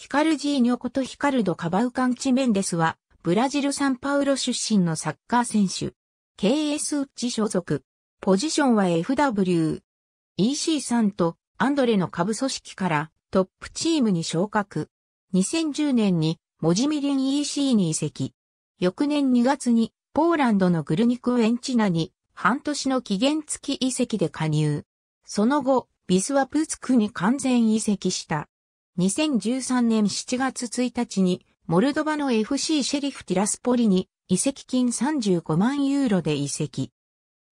ヒカルジーニョことヒカルド・カバウカンチ・メンデスは、ブラジル・サンパウロ出身のサッカー選手。KS ウッチ所属。ポジションは FW。EC3 とアンドレの下部組織からトップチームに昇格。2010年にモジミリン EC に移籍。翌年2月にポーランドのグルニクウェンチナに半年の期限付き移籍で加入。その後、ビスワプーツクに完全移籍した。2013年7月1日に、モルドバの FC シェリフティラスポリに、移籍金35万ユーロで移籍。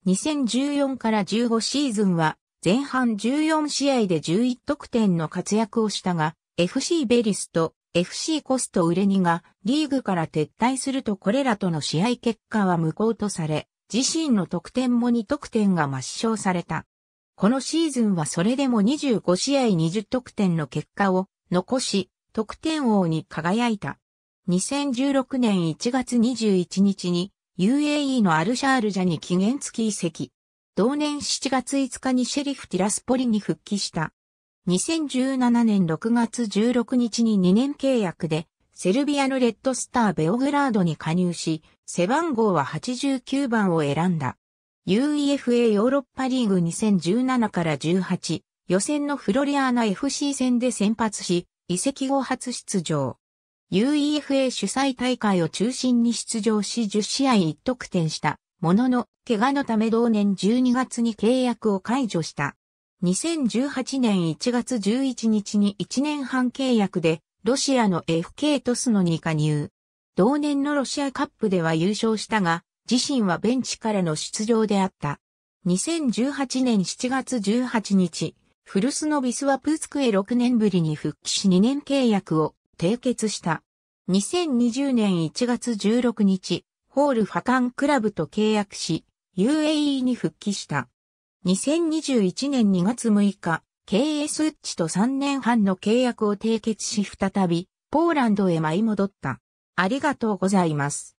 2014から15シーズンは、前半14試合で11得点の活躍をしたが、FC ベリスと FC コストウレニがリーグから撤退するとこれらとの試合結果は無効とされ、自身の得点も2得点が抹消された。このシーズンはそれでも25試合20得点の結果を残し、得点王に輝いた。2016年1月21日に UAE のアルシャールジャに期限付き移籍。同年7月5日にシェリフ・ティラスポリに復帰した。2017年6月16日に2年契約で、セルビアのレッドスター・ベオグラードに加入し、背番号は89番を選んだ。UEFA ヨーロッパリーグ2017から18、予選のフロリアーナ FC 戦で先発し、移籍後初出場。UEFA 主催大会を中心に出場し10試合1得点したものの、怪我のため同年12月に契約を解除した。2018年1月11日に1年半契約で、ロシアの FK トスノに加入。同年のロシアカップでは優勝したが、自身はベンチからの出場であった。2018年7月18日、フルスノビスワプーツクへ6年ぶりに復帰し2年契約を締結した。2020年1月16日、ホールファカンクラブと契約し、UAE に復帰した。2021年2月6日、KS ウッチと3年半の契約を締結し再び、ポーランドへ舞い戻った。ありがとうございます。